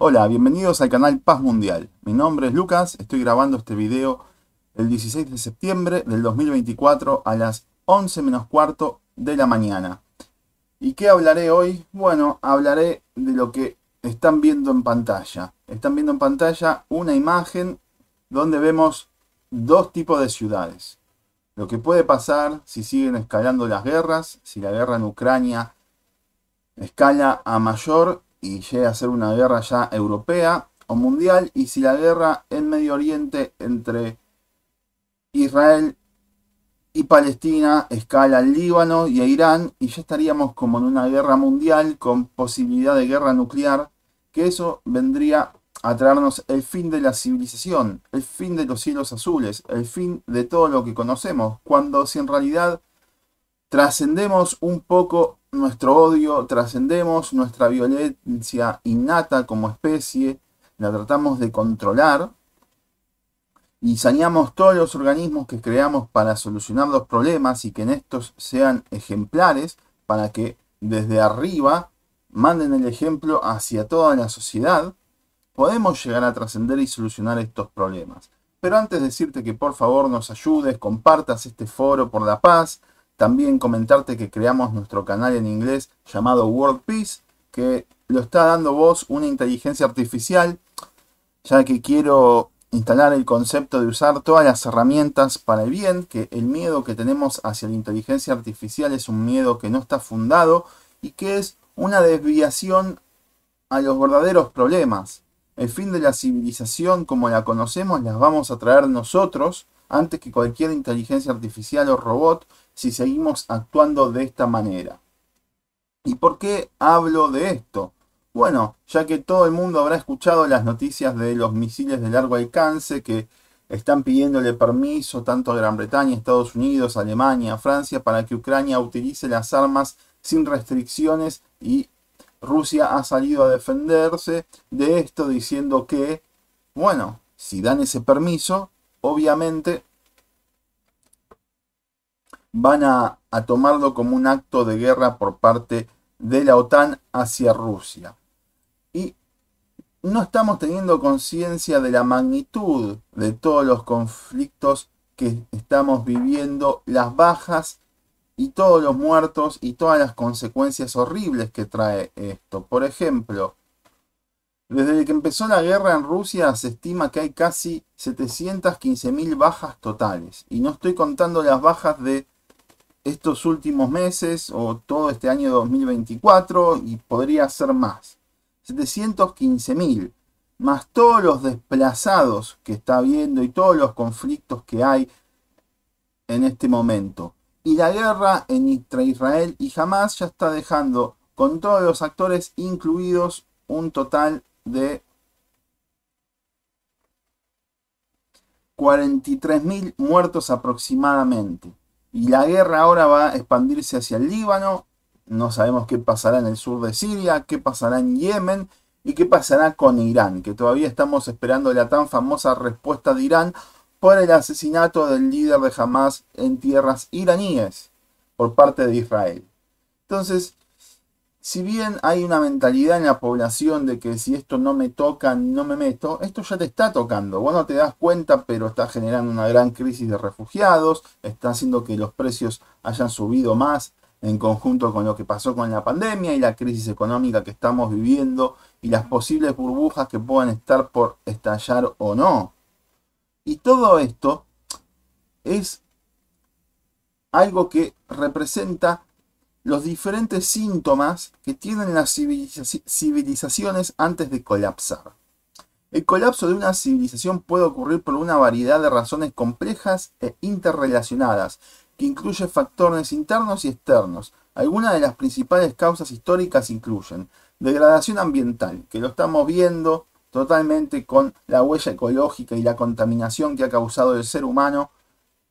Hola, bienvenidos al canal Paz Mundial. Mi nombre es Lucas, estoy grabando este video el 16 de septiembre del 2024 a las 11 menos cuarto de la mañana. ¿Y qué hablaré hoy? Bueno, hablaré de lo que están viendo en pantalla. Están viendo en pantalla una imagen donde vemos dos tipos de ciudades. Lo que puede pasar si siguen escalando las guerras, si la guerra en Ucrania escala a mayor y llega a ser una guerra ya europea o mundial, y si la guerra en Medio Oriente entre Israel y Palestina escala al Líbano y a Irán, y ya estaríamos como en una guerra mundial con posibilidad de guerra nuclear, que eso vendría a traernos el fin de la civilización, el fin de los cielos azules, el fin de todo lo que conocemos, cuando si en realidad trascendemos un poco nuestro odio, trascendemos nuestra violencia innata como especie, la tratamos de controlar y saneamos todos los organismos que creamos para solucionar los problemas y que en estos sean ejemplares para que desde arriba manden el ejemplo hacia toda la sociedad, podemos llegar a trascender y solucionar estos problemas. Pero antes decirte que por favor nos ayudes, compartas este foro por la paz, también comentarte que creamos nuestro canal en inglés llamado World Peace, que lo está dando vos una inteligencia artificial, ya que quiero instalar el concepto de usar todas las herramientas para el bien, que el miedo que tenemos hacia la inteligencia artificial es un miedo que no está fundado y que es una desviación a los verdaderos problemas. El fin de la civilización como la conocemos las vamos a traer nosotros antes que cualquier inteligencia artificial o robot si seguimos actuando de esta manera. ¿Y por qué hablo de esto? Bueno, ya que todo el mundo habrá escuchado las noticias de los misiles de largo alcance que están pidiéndole permiso tanto a Gran Bretaña, Estados Unidos, Alemania, Francia, para que Ucrania utilice las armas sin restricciones y Rusia ha salido a defenderse de esto diciendo que, bueno, si dan ese permiso, obviamente van a, tomarlo como un acto de guerra por parte de la OTAN hacia Rusia. Y no estamos teniendo conciencia de la magnitud de todos los conflictos que estamos viviendo, las bajas y todos los muertos y todas las consecuencias horribles que trae esto. Por ejemplo, desde que empezó la guerra en Rusia se estima que hay casi 715.000 bajas totales. Y no estoy contando las bajas de estos últimos meses o todo este año 2024 y podría ser más. 715.000, más todos los desplazados que está habiendo y todos los conflictos que hay en este momento. Y la guerra entre Israel y Hamas ya está dejando, con todos los actores incluidos, un total de 43.000 muertos aproximadamente. Y la guerra ahora va a expandirse hacia el Líbano. No sabemos qué pasará en el sur de Siria, qué pasará en Yemen y qué pasará con Irán, que todavía estamos esperando la tan famosa respuesta de Irán por el asesinato del líder de Hamas en tierras iraníes por parte de Israel. Entonces, si bien hay una mentalidad en la población de que si esto no me toca, no me meto, esto ya te está tocando. Vos no te das cuenta, pero está generando una gran crisis de refugiados, está haciendo que los precios hayan subido más en conjunto con lo que pasó con la pandemia y la crisis económica que estamos viviendo y las posibles burbujas que puedan estar por estallar o no. Y todo esto es algo que representa los diferentes síntomas que tienen las civilizaciones antes de colapsar. El colapso de una civilización puede ocurrir por una variedad de razones complejas e interrelacionadas, que incluye factores internos y externos. Algunas de las principales causas históricas incluyen degradación ambiental, que lo estamos viendo totalmente con la huella ecológica y la contaminación que ha causado el ser humano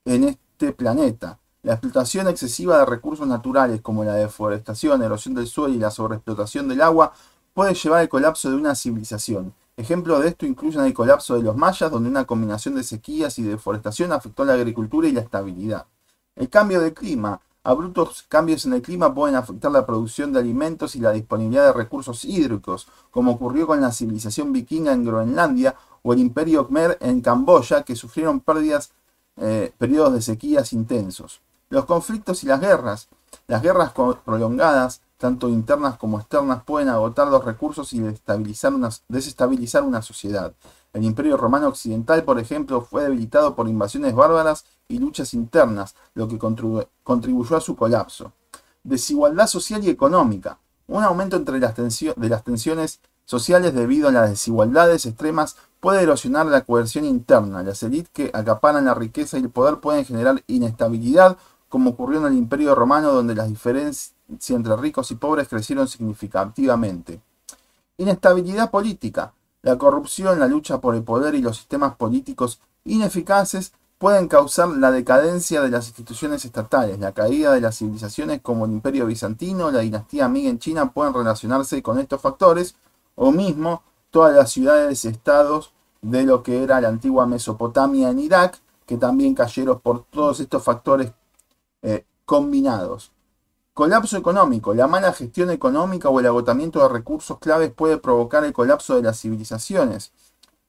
en este planeta. La explotación excesiva de recursos naturales como la deforestación, erosión del suelo y la sobreexplotación del agua puede llevar al colapso de una civilización. Ejemplos de esto incluyen el colapso de los mayas, donde una combinación de sequías y deforestación afectó la agricultura y la estabilidad. El cambio de clima. Abruptos cambios en el clima pueden afectar la producción de alimentos y la disponibilidad de recursos hídricos, como ocurrió con la civilización vikinga en Groenlandia o el imperio Khmer en Camboya, que sufrieron pérdidas eh, periodos de sequías intensos. Los conflictos y las guerras. Las guerras prolongadas, tanto internas como externas, pueden agotar los recursos y desestabilizar una, sociedad. El Imperio Romano Occidental, por ejemplo, fue debilitado por invasiones bárbaras y luchas internas, lo que contribuyó a su colapso. Desigualdad social y económica. Un aumento entre las de las tensiones sociales debido a las desigualdades extremas puede erosionar la coerción interna. Las élites que acaparan la riqueza y el poder pueden generar inestabilidad, como ocurrió en el Imperio Romano, donde las diferencias entre ricos y pobres crecieron significativamente. Inestabilidad política. La corrupción, la lucha por el poder y los sistemas políticos ineficaces pueden causar la decadencia de las instituciones estatales, la caída de las civilizaciones como el Imperio Bizantino, la dinastía Ming en China pueden relacionarse con estos factores, o mismo todas las ciudades, y estados de lo que era la antigua Mesopotamia en Irak, que también cayeron por todos estos factores eh, combinados. Colapso económico. La mala gestión económica o el agotamiento de recursos claves puede provocar el colapso de las civilizaciones.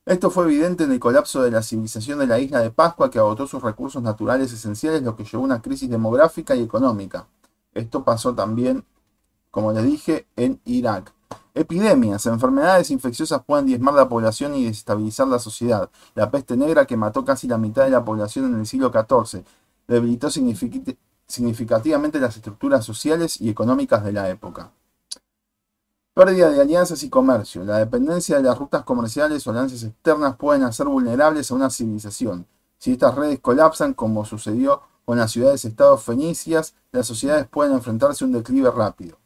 Esto fue evidente en el colapso de la civilización de la isla de Pascua que agotó sus recursos naturales esenciales, lo que llevó a una crisis demográfica y económica. Esto pasó también, como les dije, en Irak. Epidemias, enfermedades infecciosas pueden diezmar la población y desestabilizar la sociedad. La peste negra, que mató casi la mitad de la población en el siglo XIV, debilitó significativamente las estructuras sociales y económicas de la época. Pérdida de alianzas y comercio. La dependencia de las rutas comerciales o alianzas externas pueden hacer vulnerables a una civilización. Si estas redes colapsan, como sucedió con las ciudades-estados fenicias, las sociedades pueden enfrentarse a un declive rápido.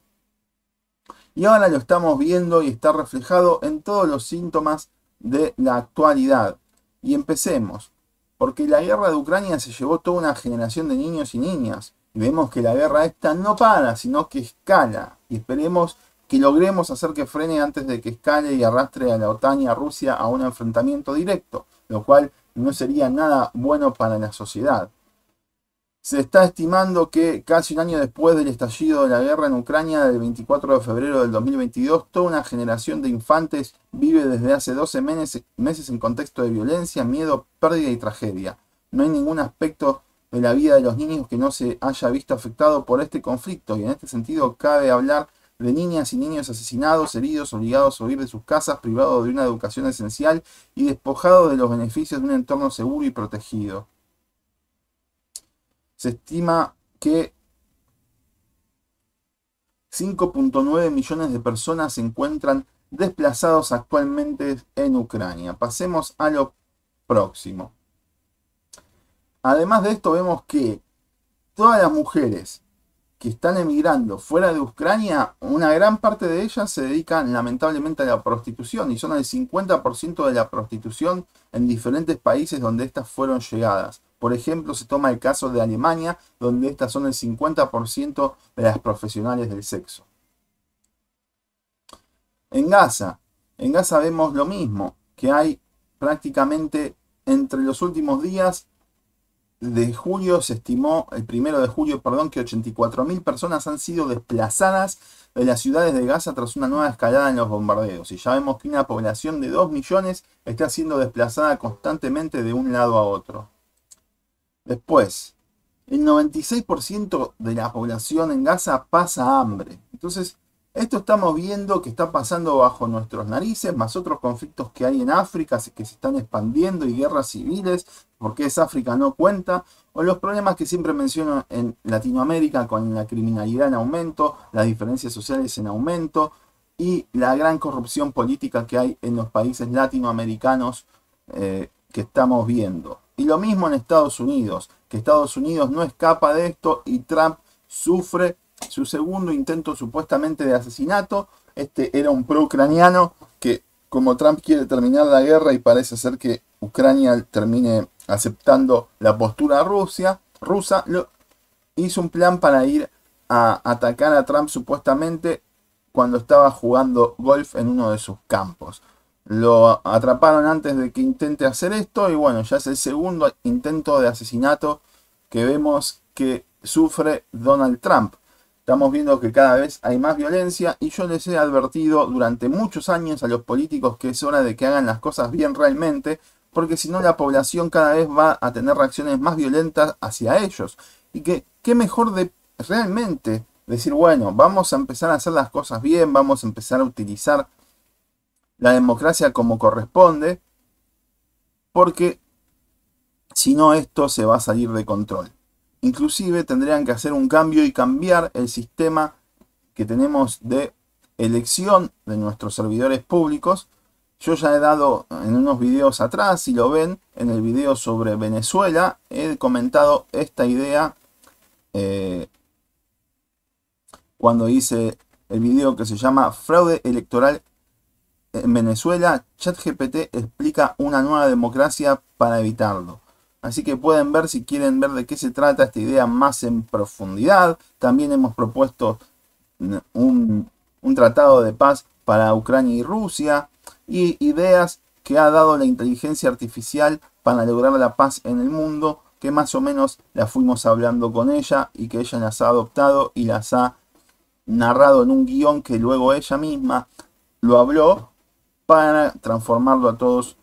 Y ahora lo estamos viendo y está reflejado en todos los síntomas de la actualidad. Y empecemos, porque la guerra de Ucrania se llevó toda una generación de niños y niñas. vemos que la guerra esta no para, sino que escala. Y esperemos que logremos hacer que frene antes de que escale y arrastre a la OTAN y a Rusia a un enfrentamiento directo, lo cual no sería nada bueno para la sociedad. Se está estimando que casi un año después del estallido de la guerra en Ucrania, del 24 de febrero del 2022, toda una generación de infantes vive desde hace 12 meses en contexto de violencia, miedo, pérdida y tragedia. No hay ningún aspecto de la vida de los niños que no se haya visto afectado por este conflicto y en este sentido cabe hablar de niñas y niños asesinados, heridos, obligados a huir de sus casas, privados de una educación esencial y despojados de los beneficios de un entorno seguro y protegido se estima que 5.9 millones de personas se encuentran desplazados actualmente en Ucrania. Pasemos a lo próximo. Además de esto vemos que todas las mujeres que están emigrando fuera de Ucrania, una gran parte de ellas se dedican lamentablemente a la prostitución y son el 50% de la prostitución en diferentes países donde estas fueron llegadas. Por ejemplo, se toma el caso de Alemania, donde estas son el 50% de las profesionales del sexo. En Gaza, en Gaza vemos lo mismo, que hay prácticamente entre los últimos días de julio, se estimó, el primero de julio, perdón, que 84.000 personas han sido desplazadas de las ciudades de Gaza tras una nueva escalada en los bombardeos. Y ya vemos que una población de 2 millones está siendo desplazada constantemente de un lado a otro. Después, el 96% de la población en Gaza pasa hambre. Entonces, esto estamos viendo que está pasando bajo nuestros narices, más otros conflictos que hay en África que se están expandiendo y guerras civiles, porque es África no cuenta, o los problemas que siempre menciono en Latinoamérica con la criminalidad en aumento, las diferencias sociales en aumento y la gran corrupción política que hay en los países latinoamericanos eh, que estamos viendo. Y lo mismo en Estados Unidos, que Estados Unidos no escapa de esto y Trump sufre su segundo intento supuestamente de asesinato. Este era un pro-ucraniano que como Trump quiere terminar la guerra y parece ser que Ucrania termine aceptando la postura Rusia, rusa, hizo un plan para ir a atacar a Trump supuestamente cuando estaba jugando golf en uno de sus campos. Lo atraparon antes de que intente hacer esto y bueno, ya es el segundo intento de asesinato que vemos que sufre Donald Trump. Estamos viendo que cada vez hay más violencia y yo les he advertido durante muchos años a los políticos que es hora de que hagan las cosas bien realmente, porque si no la población cada vez va a tener reacciones más violentas hacia ellos. Y que qué mejor de realmente decir, bueno, vamos a empezar a hacer las cosas bien, vamos a empezar a utilizar la democracia como corresponde, porque si no esto se va a salir de control. Inclusive tendrían que hacer un cambio y cambiar el sistema que tenemos de elección de nuestros servidores públicos. Yo ya he dado en unos videos atrás, si lo ven, en el video sobre Venezuela, he comentado esta idea eh, cuando hice el video que se llama Fraude Electoral en Venezuela, ChatGPT explica una nueva democracia para evitarlo. Así que pueden ver si quieren ver de qué se trata esta idea más en profundidad. También hemos propuesto un, tratado de paz para Ucrania y Rusia y ideas que ha dado la inteligencia artificial para lograr la paz en el mundo, que más o menos la fuimos hablando con ella y que ella las ha adoptado y las ha narrado en un guión que luego ella misma lo habló para transformarlo a todos,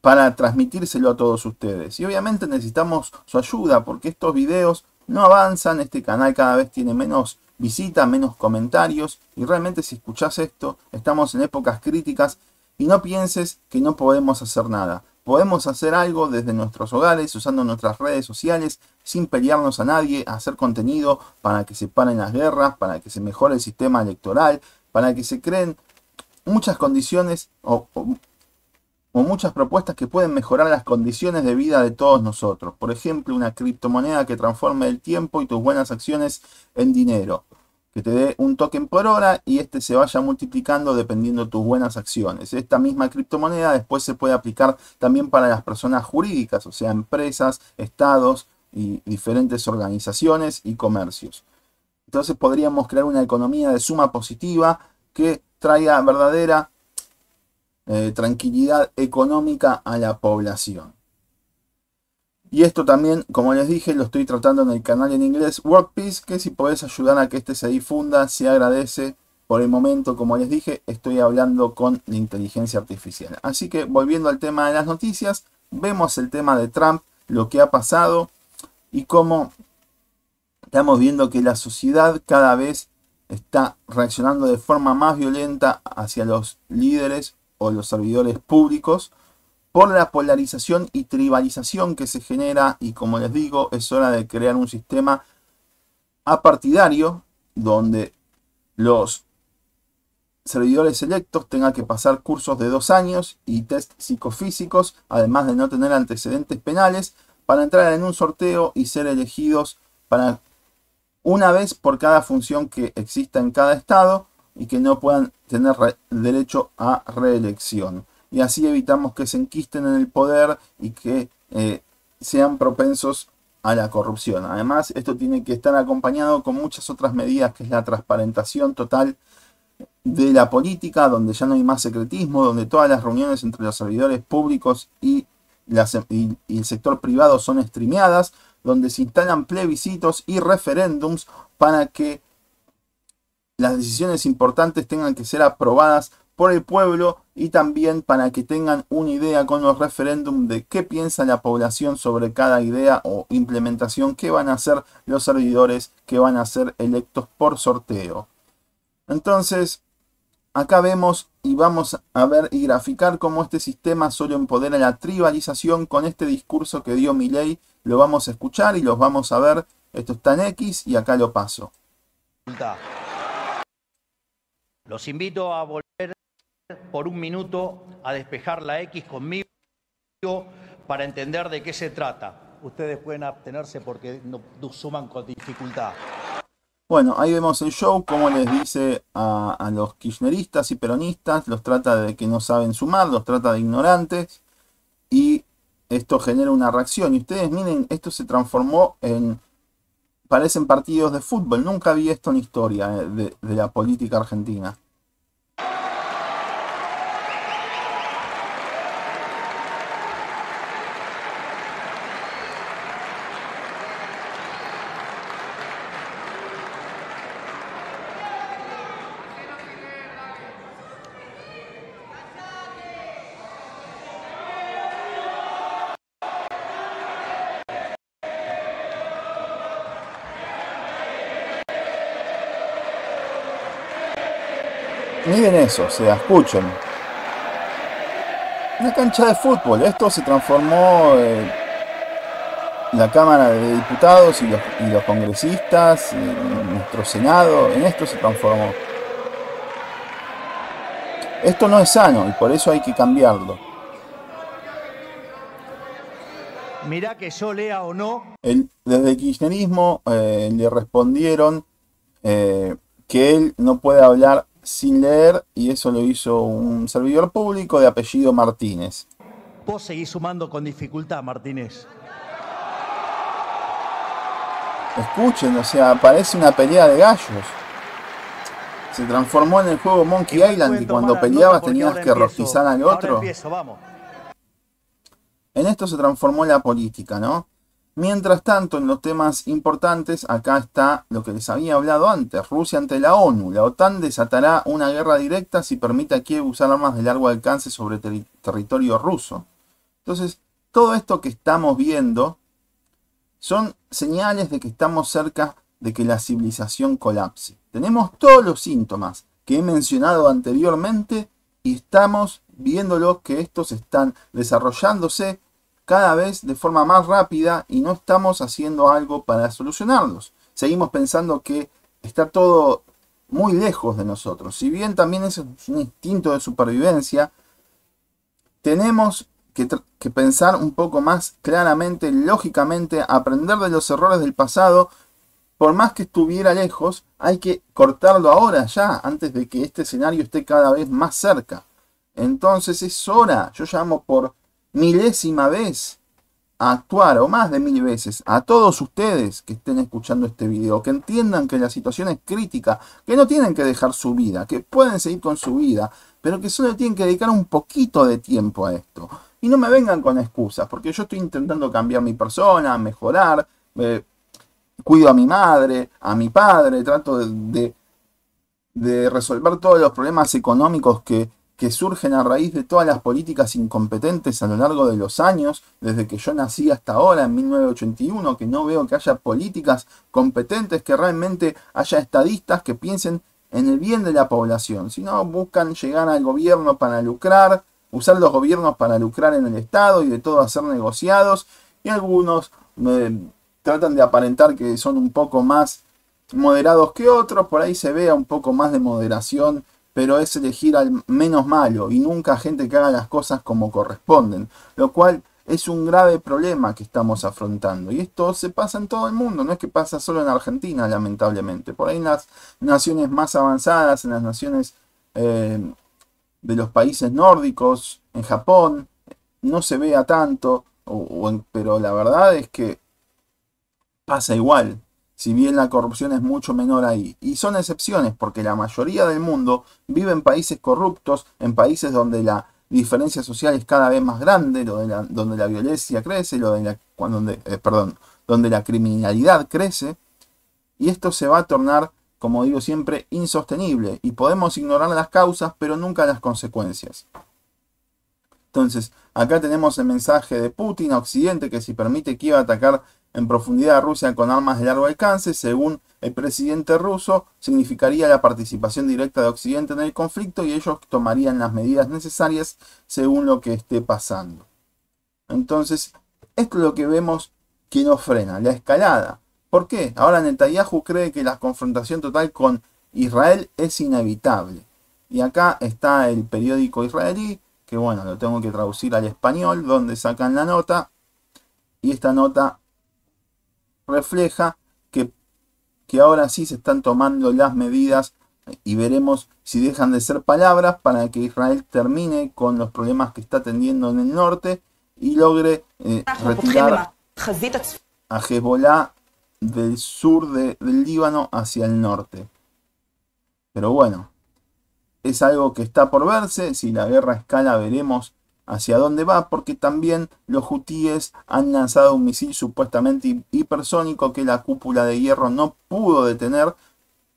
para transmitírselo a todos ustedes. Y obviamente necesitamos su ayuda porque estos videos no avanzan, este canal cada vez tiene menos visitas, menos comentarios y realmente si escuchás esto, estamos en épocas críticas y no pienses que no podemos hacer nada. Podemos hacer algo desde nuestros hogares, usando nuestras redes sociales, sin pelearnos a nadie, hacer contenido para que se paren las guerras, para que se mejore el sistema electoral, para que se creen muchas condiciones o, muchas propuestas que pueden mejorar las condiciones de vida de todos nosotros. Por ejemplo, una criptomoneda que transforme el tiempo y tus buenas acciones en dinero. Que te dé un token por hora y este se vaya multiplicando dependiendo tus buenas acciones. Esta misma criptomoneda después se puede aplicar también para las personas jurídicas, o sea, empresas, estados y diferentes organizaciones y comercios. Entonces podríamos crear una economía de suma positiva que traiga verdadera eh, tranquilidad económica a la población. Y esto también, como les dije, lo estoy tratando en el canal en inglés WorkPeace, que si podés ayudar a que este se difunda, se agradece. Por el momento, como les dije, estoy hablando con la inteligencia artificial. Así que volviendo al tema de las noticias, vemos el tema de Trump, lo que ha pasado y cómo estamos viendo que la sociedad cada vez está reaccionando de forma más violenta hacia los líderes o los servidores públicos por la polarización y tribalización que se genera y como les digo es hora de crear un sistema apartidario donde los servidores electos tengan que pasar cursos de dos años y test psicofísicos además de no tener antecedentes penales para entrar en un sorteo y ser elegidos para una vez por cada función que exista en cada estado y que no puedan tener derecho a reelección. Y así evitamos que se enquisten en el poder y que eh, sean propensos a la corrupción. Además, esto tiene que estar acompañado con muchas otras medidas, que es la transparentación total de la política, donde ya no hay más secretismo, donde todas las reuniones entre los servidores públicos y, y el sector privado son streameadas, donde se instalan plebiscitos y referéndums para que las decisiones importantes tengan que ser aprobadas por el pueblo y también para que tengan una idea con los referéndums de qué piensa la población sobre cada idea o implementación que van a hacer los servidores que van a ser electos por sorteo. Entonces, Acá vemos y vamos a ver y graficar cómo este sistema solo empodera la tribalización con este discurso que dio Milei. Lo vamos a escuchar y los vamos a ver. Esto está en X y acá lo paso. Los invito a volver por un minuto a despejar la X conmigo para entender de qué se trata. Ustedes pueden abstenerse porque no suman con dificultad. Bueno, ahí vemos el show, cómo les dice a, los kirchneristas y peronistas, los trata de que no saben sumar, los trata de ignorantes, y esto genera una reacción. Y ustedes miren, esto se transformó en, parecen partidos de fútbol, nunca vi esto en historia eh, de la política argentina. en eso, o sea, escuchen. Una cancha de fútbol, esto se transformó eh, la Cámara de Diputados y los, congresistas, nuestro Senado, en esto se transformó. Esto no es sano y por eso hay que cambiarlo. Mirá que yo lea o no. desde el kirchnerismo eh, le respondieron eh, que él no puede hablar sin leer y eso lo hizo un servidor público de apellido Martínez. Vos seguís sumando con dificultad, Martínez. Escuchen, o sea, parece una pelea de gallos. Se transformó en el juego Monkey Island y cuando peleabas tenías que rostizar al otro. En esto se transformó la política, ¿no? Mientras tanto, en los temas importantes, acá está lo que les había hablado antes, Rusia ante la ONU. La OTAN desatará una guerra directa si permite a Kiev usar armas de largo alcance sobre territorio ruso. Entonces, todo esto que estamos viendo son señales de que estamos cerca de que la civilización colapse. Tenemos todos los síntomas que he mencionado anteriormente y estamos viéndolos que estos están desarrollándose cada vez de forma más rápida y no estamos haciendo algo para solucionarlos. Seguimos pensando que está todo muy lejos de nosotros. Si bien también es un instinto de supervivencia, tenemos que, que, pensar un poco más claramente, lógicamente, aprender de los errores del pasado. Por más que estuviera lejos, hay que cortarlo ahora ya, antes de que este escenario esté cada vez más cerca. Entonces es hora, yo llamo por milésima vez a actuar, o más de mil veces, a todos ustedes que estén escuchando este video, que entiendan que la situación es crítica, que no tienen que dejar su vida, que pueden seguir con su vida, pero que solo tienen que dedicar un poquito de tiempo a esto. Y no me vengan con excusas, porque yo estoy intentando cambiar mi persona, mejorar, eh, cuido a mi madre, a mi padre, trato de, de resolver todos los problemas económicos que que surgen a raíz de todas las políticas incompetentes a lo largo de los años, desde que yo nací hasta ahora, en 1981, que no veo que haya políticas competentes, que realmente haya estadistas que piensen en el bien de la población, sino buscan llegar al gobierno para lucrar, usar los gobiernos para lucrar en el Estado y de todo hacer negociados, y algunos eh, tratan de aparentar que son un poco más moderados que otros, por ahí se vea un poco más de moderación pero es elegir al menos malo y nunca gente que haga las cosas como corresponden, lo cual es un grave problema que estamos afrontando. Y esto se pasa en todo el mundo, no es que pasa solo en Argentina, lamentablemente. Por ahí en las naciones más avanzadas, en las naciones eh, de los países nórdicos, en Japón, no se vea tanto, pero la verdad es que pasa igual si bien la corrupción es mucho menor ahí. Y son excepciones, porque la mayoría del mundo vive en países corruptos, en países donde la diferencia social es cada vez más grande, donde la, donde la violencia crece, eh, donde la criminalidad crece. Y esto se va a tornar, como digo siempre, insostenible. Y podemos ignorar las causas, pero nunca las consecuencias. Entonces, acá tenemos el mensaje de Putin a Occidente que si permite que iba a atacar en profundidad a Rusia con armas de largo alcance, según el presidente ruso, significaría la participación directa de Occidente en el conflicto y ellos tomarían las medidas necesarias según lo que esté pasando. Entonces, esto es lo que vemos que nos frena, la escalada. ¿Por qué? Ahora Netanyahu cree que la confrontación total con Israel es inevitable. Y acá está el periódico israelí que bueno, lo tengo que traducir al español, donde sacan la nota, y esta nota refleja que, que ahora sí se están tomando las medidas y veremos si dejan de ser palabras para que Israel termine con los problemas que está teniendo en el norte y logre eh, retirar a Hezbollah del sur del Líbano hacia el norte. Pero bueno, es algo que está por verse, si la guerra escala veremos hacia dónde va, porque también los hutíes han lanzado un misil supuestamente hipersónico que la cúpula de hierro no pudo detener,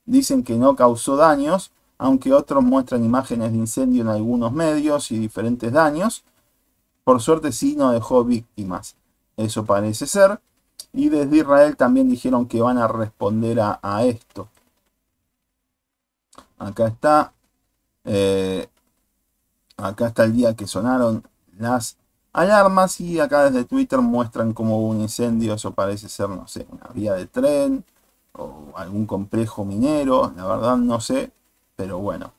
dicen que no causó daños, aunque otros muestran imágenes de incendio en algunos medios y diferentes daños. Por suerte sí no dejó víctimas, eso parece ser. Y desde Israel también dijeron que van a responder a, a esto. Acá está eh, acá está el día que sonaron las alarmas y acá desde Twitter muestran como un incendio, eso parece ser, no sé, una vía de tren o algún complejo minero, la verdad no sé, pero bueno.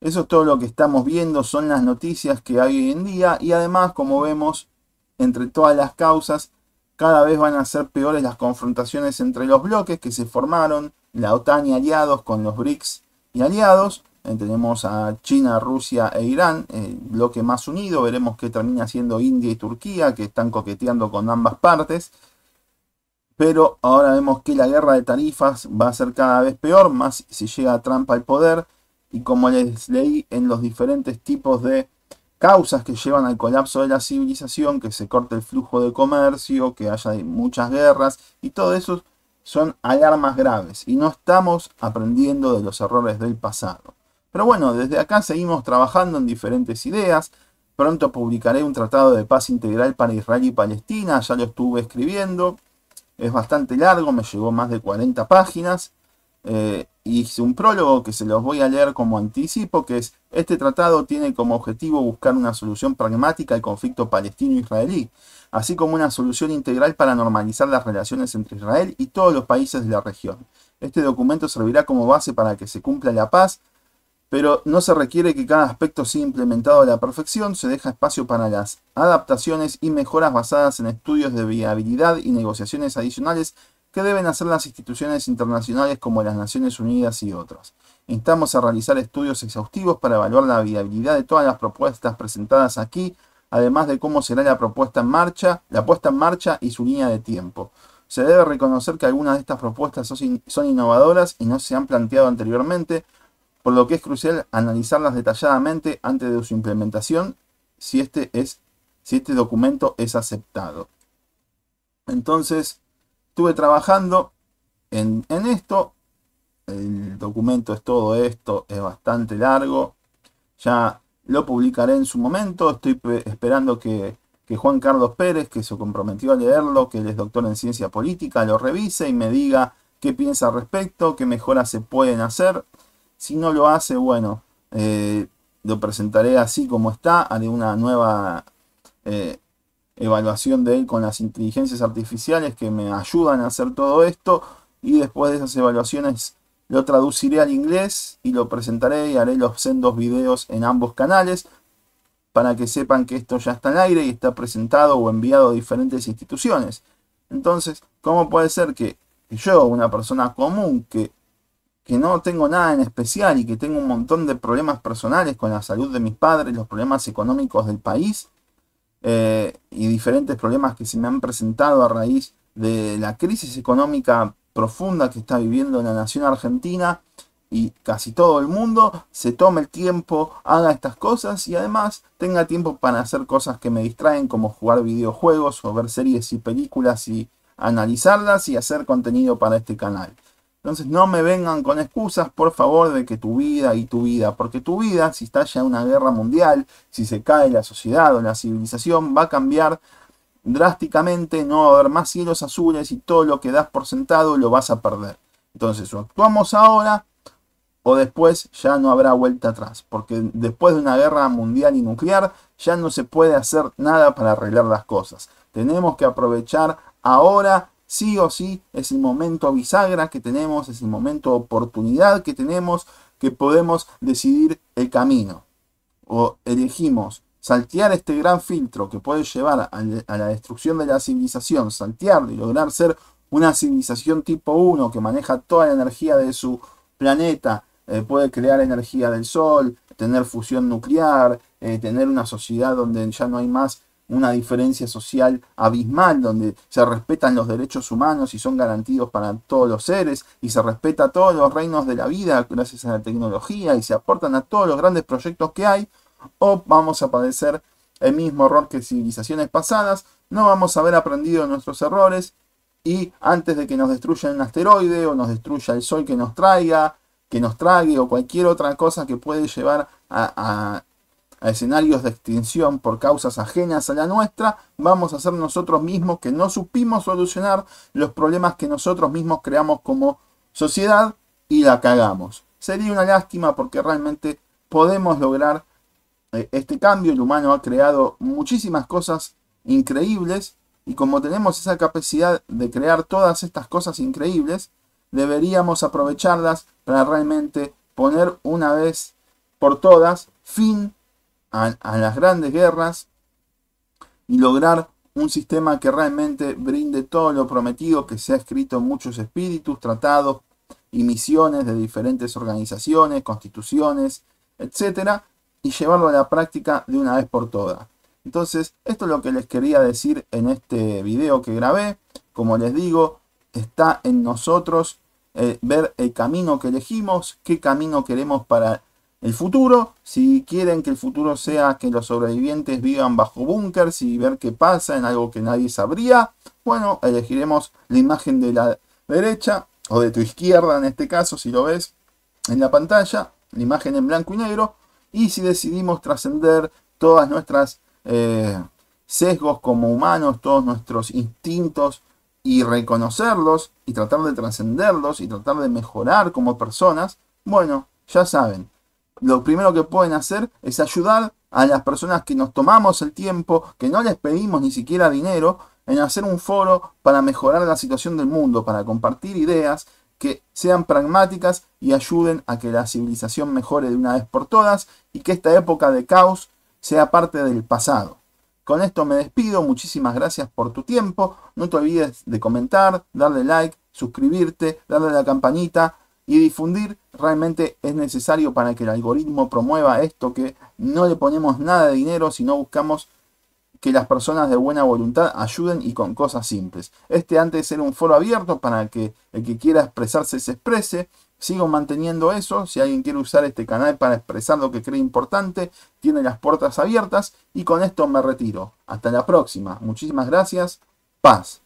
Eso es todo lo que estamos viendo, son las noticias que hay hoy en día y además, como vemos, entre todas las causas, cada vez van a ser peores las confrontaciones entre los bloques que se formaron, la OTAN y aliados con los BRICS y aliados, eh, tenemos a China, Rusia e Irán, el eh, bloque más unido. Veremos que termina siendo India y Turquía, que están coqueteando con ambas partes. Pero ahora vemos que la guerra de tarifas va a ser cada vez peor, más si llega Trump al poder. Y como les leí en los diferentes tipos de causas que llevan al colapso de la civilización, que se corte el flujo de comercio, que haya muchas guerras, y todo eso son alarmas graves. Y no estamos aprendiendo de los errores del pasado. Pero bueno, desde acá seguimos trabajando en diferentes ideas. Pronto publicaré un tratado de paz integral para Israel y Palestina, ya lo estuve escribiendo. Es bastante largo, me llegó más de 40 páginas. Eh, y hice un prólogo que se los voy a leer como anticipo, que es, este tratado tiene como objetivo buscar una solución pragmática al conflicto palestino-israelí, así como una solución integral para normalizar las relaciones entre Israel y todos los países de la región. Este documento servirá como base para que se cumpla la paz, pero no se requiere que cada aspecto sea implementado a la perfección, se deja espacio para las adaptaciones y mejoras basadas en estudios de viabilidad y negociaciones adicionales que deben hacer las instituciones internacionales como las Naciones Unidas y otras. Instamos a realizar estudios exhaustivos para evaluar la viabilidad de todas las propuestas presentadas aquí, además de cómo será la propuesta en marcha, la puesta en marcha y su línea de tiempo. Se debe reconocer que algunas de estas propuestas son innovadoras y no se han planteado anteriormente, por lo que es crucial analizarlas detalladamente antes de su implementación si este, es, si este documento es aceptado. Entonces, estuve trabajando en, esto. El documento es todo esto, es bastante largo. Ya lo publicaré en su momento. Estoy esperando que, que, Juan Carlos Pérez, que se comprometió a leerlo, que él es doctor en ciencia política, lo revise y me diga qué piensa al respecto, qué mejoras se pueden hacer. Si no lo hace, bueno, eh, lo presentaré así como está, haré una nueva eh, evaluación de él con las inteligencias artificiales que me ayudan a hacer todo esto y después de esas evaluaciones lo traduciré al inglés y lo presentaré y haré los sendos videos en ambos canales para que sepan que esto ya está en aire y está presentado o enviado a diferentes instituciones. Entonces, ¿cómo puede ser que yo, una persona común que que no tengo nada en especial y que tengo un montón de problemas personales con la salud de mis padres, los problemas económicos del país eh, y diferentes problemas que se me han presentado a raíz de la crisis económica profunda que está viviendo la nación argentina y casi todo el mundo, se tome el tiempo, haga estas cosas y además tenga tiempo para hacer cosas que me distraen como jugar videojuegos o ver series y películas y analizarlas y hacer contenido para este canal. Entonces no me vengan con excusas, por favor, de que tu vida y tu vida, porque tu vida, si está ya una guerra mundial, si se cae la sociedad o la civilización, va a cambiar drásticamente, no va a haber más cielos azules y todo lo que das por sentado lo vas a perder. Entonces, o actuamos ahora o después ya no habrá vuelta atrás, porque después de una guerra mundial y nuclear ya no se puede hacer nada para arreglar las cosas. Tenemos que aprovechar ahora sí o sí es el momento bisagra que tenemos, es el momento oportunidad que tenemos, que podemos decidir el camino. O elegimos saltear este gran filtro que puede llevar a la destrucción de la civilización, saltearlo y lograr ser una civilización tipo 1 que maneja toda la energía de su planeta, eh, puede crear energía del sol, tener fusión nuclear, eh, tener una sociedad donde ya no hay más una diferencia social abismal donde se respetan los derechos humanos y son garantidos para todos los seres y se respeta todos los reinos de la vida gracias a la tecnología y se aportan a todos los grandes proyectos que hay, o vamos a padecer el mismo error que civilizaciones pasadas, no vamos a haber aprendido nuestros errores y antes de que nos destruya un asteroide o nos destruya el sol que nos traiga, que nos trague o cualquier otra cosa que puede llevar a a escenarios de extinción por causas ajenas a la nuestra, vamos a ser nosotros mismos que no supimos solucionar los problemas que nosotros mismos creamos como sociedad y la cagamos. Sería una lástima porque realmente podemos lograr eh, este cambio. El humano ha creado muchísimas cosas increíbles y como tenemos esa capacidad de crear todas estas cosas increíbles, deberíamos aprovecharlas para realmente poner una vez por todas fin a, las grandes guerras y lograr un sistema que realmente brinde todo lo prometido que se ha escrito en muchos espíritus, tratados y misiones de diferentes organizaciones, constituciones, etcétera Y llevarlo a la práctica de una vez por todas. Entonces, esto es lo que les quería decir en este video que grabé. Como les digo, está en nosotros eh, ver el camino que elegimos, qué camino queremos para el futuro, si quieren que el futuro sea que los sobrevivientes vivan bajo búnkers y ver qué pasa en algo que nadie sabría, bueno, elegiremos la imagen de la derecha o de tu izquierda en este caso, si lo ves en la pantalla, la imagen en blanco y negro, y si decidimos trascender todas nuestras eh, sesgos como humanos, todos nuestros instintos y reconocerlos y tratar de trascenderlos y tratar de mejorar como personas, bueno, ya saben, lo primero que pueden hacer es ayudar a las personas que nos tomamos el tiempo, que no les pedimos ni siquiera dinero, en hacer un foro para mejorar la situación del mundo, para compartir ideas que sean pragmáticas y ayuden a que la civilización mejore de una vez por todas y que esta época de caos sea parte del pasado. Con esto me despido, muchísimas gracias por tu tiempo, no te olvides de comentar, darle like, suscribirte, darle a la campanita, y difundir realmente es necesario para que el algoritmo promueva esto, que no le ponemos nada de dinero, sino buscamos que las personas de buena voluntad ayuden y con cosas simples. Este antes era un foro abierto para que el que quiera expresarse se exprese. Sigo manteniendo eso. Si alguien quiere usar este canal para expresar lo que cree importante, tiene las puertas abiertas. Y con esto me retiro. Hasta la próxima. Muchísimas gracias. Paz.